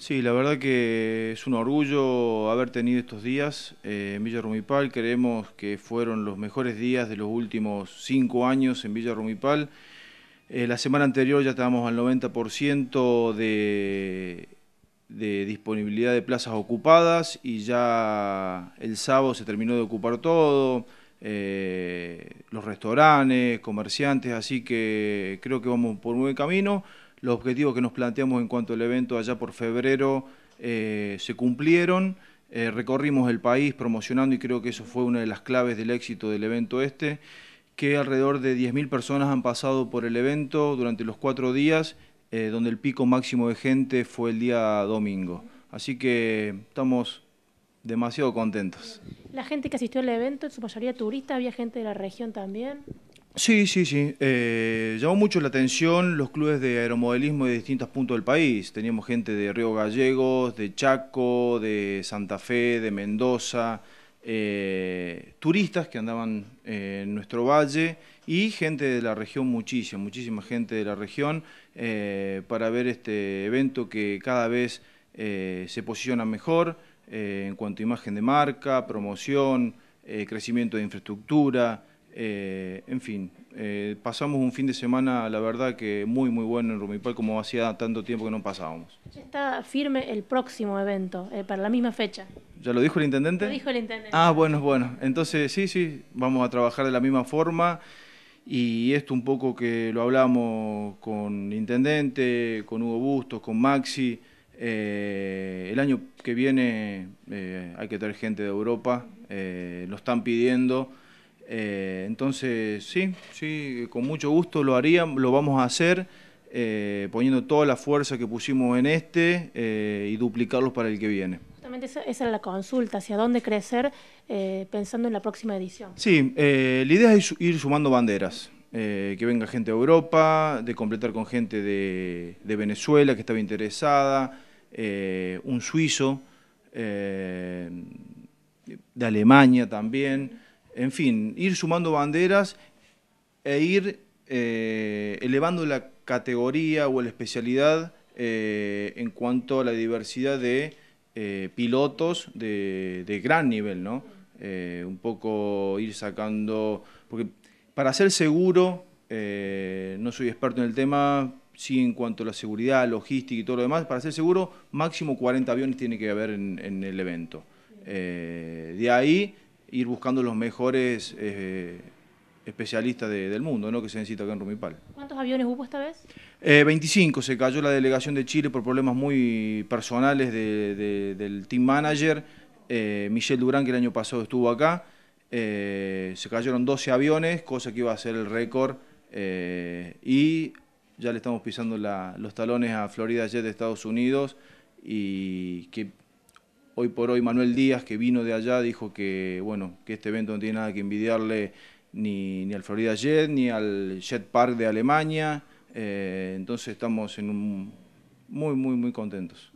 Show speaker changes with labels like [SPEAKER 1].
[SPEAKER 1] Sí, la verdad que es un orgullo haber tenido estos días eh, en Villa Rumipal. Creemos que fueron los mejores días de los últimos cinco años en Villa Rumipal. Eh, la semana anterior ya estábamos al 90% de, disponibilidad de plazas ocupadas y ya el sábado se terminó de ocupar todo. Eh, los restaurantes, comerciantes, así que creo que vamos por un buen camino los objetivos que nos planteamos en cuanto al evento allá por febrero eh, se cumplieron. Eh, recorrimos el país promocionando y creo que eso fue una de las claves del éxito del evento este, que alrededor de 10.000 personas han pasado por el evento durante los cuatro días, eh, donde el pico máximo de gente fue el día domingo. Así que estamos demasiado contentos.
[SPEAKER 2] La gente que asistió al evento, en su mayoría turista, había gente de la región también.
[SPEAKER 1] Sí, sí, sí. Eh, llamó mucho la atención los clubes de aeromodelismo de distintos puntos del país. Teníamos gente de Río Gallegos, de Chaco, de Santa Fe, de Mendoza, eh, turistas que andaban eh, en nuestro valle y gente de la región, muchísima, muchísima gente de la región para ver este evento que cada vez se posiciona mejor en cuanto a imagen de marca, promoción, crecimiento de infraestructura. Eh, en fin, eh, pasamos un fin de semana, la verdad que muy, muy bueno en Rumipal, como hacía tanto tiempo que no pasábamos.
[SPEAKER 2] está firme el próximo evento, eh, para la misma fecha.
[SPEAKER 1] ¿Ya lo dijo el intendente? Lo dijo
[SPEAKER 2] el intendente. Ah,
[SPEAKER 1] bueno, bueno. Entonces, sí, sí, vamos a trabajar de la misma forma. Y esto un poco que lo hablamos con intendente, con Hugo Bustos, con Maxi. el año que viene hay que traer gente de Europa, lo están pidiendo. Eh, entonces, sí, sí, con mucho gusto lo haríamos, lo vamos a hacer, eh, poniendo toda la fuerza que pusimos en este eh, y duplicarlos para el que viene.
[SPEAKER 2] Justamente esa, era la consulta, hacia dónde crecer pensando en la próxima edición.
[SPEAKER 1] Sí, la idea es ir sumando banderas. que venga gente de Europa, de completar con gente de Venezuela que estaba interesada, un suizo, de Alemania también en fin, ir sumando banderas e ir eh, elevando la categoría o la especialidad eh, en cuanto a la diversidad de eh, pilotos de, gran nivel, ¿no? un poco ir sacando, porque para ser seguro, no soy experto en el tema, sí en cuanto a la seguridad, logística y todo lo demás, para ser seguro, máximo 40 aviones tiene que haber en, en el evento. de ahí ir buscando los mejores eh, especialistas del mundo ¿no? que se necesita acá en Rumipal.
[SPEAKER 2] ¿Cuántos aviones hubo esta vez?
[SPEAKER 1] 25, eh, se cayó la delegación de Chile por problemas muy personales del team manager, eh, Michelle Durán, que el año pasado estuvo acá, se cayeron 12 aviones, cosa que iba a ser el récord, y ya le estamos pisando los talones a Florida Jet de Estados Unidos, y que Hoy por hoy Manuel Díaz, que vino de allá, dijo que, bueno, que este evento no tiene nada que envidiarle ni, al Florida Jet, ni al Jet Park de Alemania. Eh, entonces estamos en muy, muy, muy contentos.